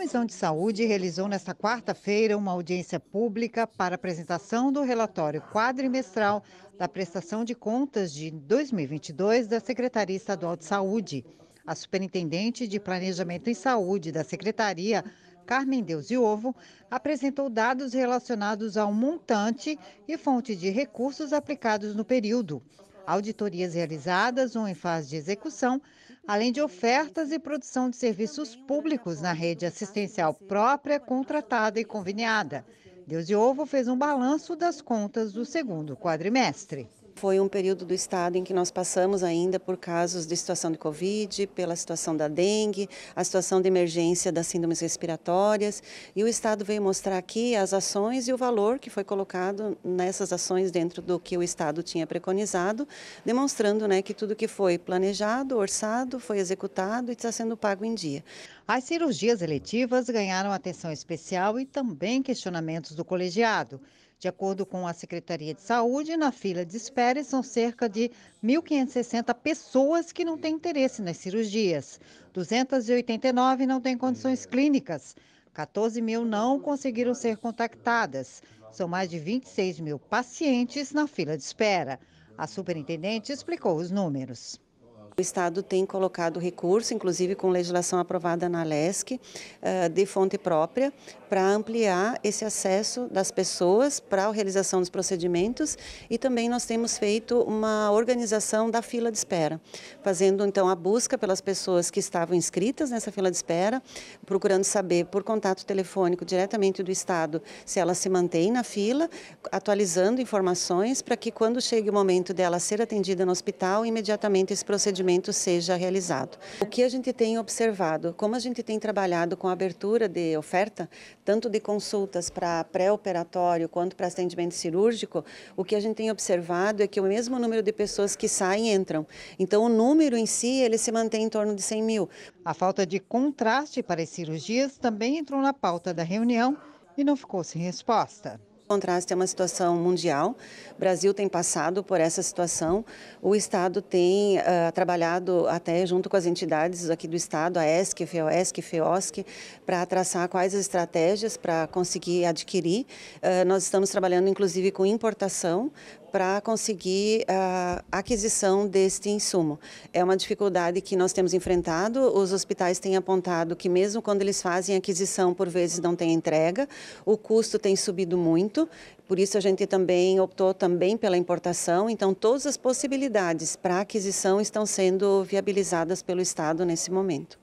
Comissão de Saúde realizou nesta quarta-feira uma audiência pública para apresentação do relatório quadrimestral da prestação de contas de 2022 da Secretaria Estadual de Saúde. A superintendente de Planejamento em Saúde da Secretaria, Carmen Deus e Ovo, apresentou dados relacionados ao montante e fonte de recursos aplicados no período, auditorias realizadas ou em fase de execução além de ofertas e produção de serviços públicos na rede assistencial própria, contratada e conveniada. Deus de Ovo fez um balanço das contas do segundo quadrimestre. Foi um período do estado em que nós passamos ainda por casos de situação de Covid, pela situação da dengue, a situação de emergência das síndromes respiratórias. E o estado veio mostrar aqui as ações e o valor que foi colocado nessas ações dentro do que o estado tinha preconizado, demonstrando né, que tudo que foi planejado, orçado, foi executado e está sendo pago em dia. As cirurgias eletivas ganharam atenção especial e também questionamentos do colegiado. De acordo com a Secretaria de Saúde, na fila de espera são cerca de 1.560 pessoas que não têm interesse nas cirurgias. 289 não têm condições clínicas. 14 mil não conseguiram ser contactadas. São mais de 26 mil pacientes na fila de espera. A superintendente explicou os números. O Estado tem colocado recurso, inclusive com legislação aprovada na LESC, eh, de fonte própria, para ampliar esse acesso das pessoas para a realização dos procedimentos e também nós temos feito uma organização da fila de espera, fazendo então a busca pelas pessoas que estavam inscritas nessa fila de espera, procurando saber por contato telefônico diretamente do Estado se ela se mantém na fila, atualizando informações para que quando chegue o momento dela ser atendida no hospital, imediatamente esse procedimento seja realizado. O que a gente tem observado, como a gente tem trabalhado com a abertura de oferta, tanto de consultas para pré-operatório quanto para atendimento cirúrgico, o que a gente tem observado é que o mesmo número de pessoas que saem entram. Então, o número em si, ele se mantém em torno de 100 mil. A falta de contraste para as cirurgias também entrou na pauta da reunião e não ficou sem resposta contraste é uma situação mundial. O Brasil tem passado por essa situação. O Estado tem uh, trabalhado até junto com as entidades aqui do Estado, a ESC, FEOESC, FEOSC, para traçar quais as estratégias para conseguir adquirir. Uh, nós estamos trabalhando, inclusive, com importação para conseguir a ah, aquisição deste insumo. É uma dificuldade que nós temos enfrentado. Os hospitais têm apontado que, mesmo quando eles fazem aquisição, por vezes não tem entrega, o custo tem subido muito por isso a gente também optou também pela importação. Então todas as possibilidades para aquisição estão sendo viabilizadas pelo Estado nesse momento.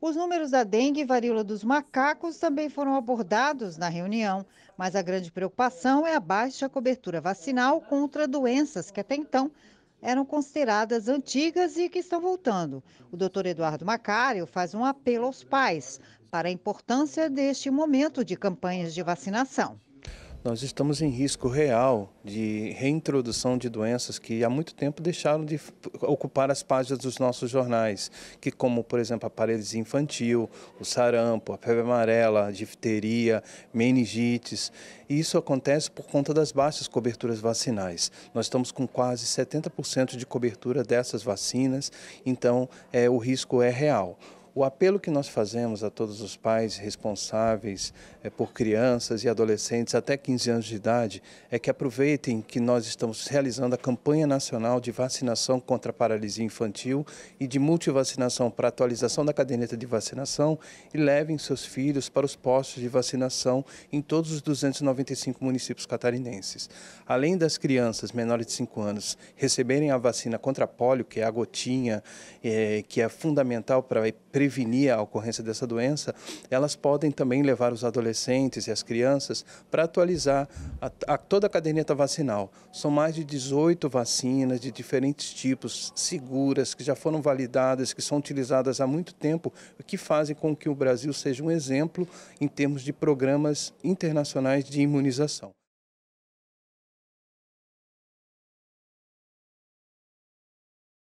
Os números da dengue e varíola dos macacos também foram abordados na reunião, mas a grande preocupação é a baixa cobertura vacinal contra doenças que até então eram consideradas antigas e que estão voltando. O doutor Eduardo Macário faz um apelo aos pais para a importância deste momento de campanhas de vacinação nós estamos em risco real de reintrodução de doenças que há muito tempo deixaram de ocupar as páginas dos nossos jornais, que como, por exemplo, a paralisia infantil, o sarampo, a febre amarela, a difteria, meningites. E isso acontece por conta das baixas coberturas vacinais. Nós estamos com quase 70% de cobertura dessas vacinas, então é, o risco é real. O apelo que nós fazemos a todos os pais responsáveis é, por crianças e adolescentes até 15 anos de idade é que aproveitem que nós estamos realizando a campanha nacional de vacinação contra a paralisia infantil e de multivacinação para atualização da caderneta de vacinação e levem seus filhos para os postos de vacinação em todos os 295 municípios catarinenses. Além das crianças menores de 5 anos receberem a vacina contra a polio, que é a gotinha, é, que é fundamental para prevenir prevenir a ocorrência dessa doença, elas podem também levar os adolescentes e as crianças para atualizar a, a, toda a caderneta vacinal. São mais de 18 vacinas de diferentes tipos, seguras, que já foram validadas, que são utilizadas há muito tempo, que fazem com que o Brasil seja um exemplo em termos de programas internacionais de imunização.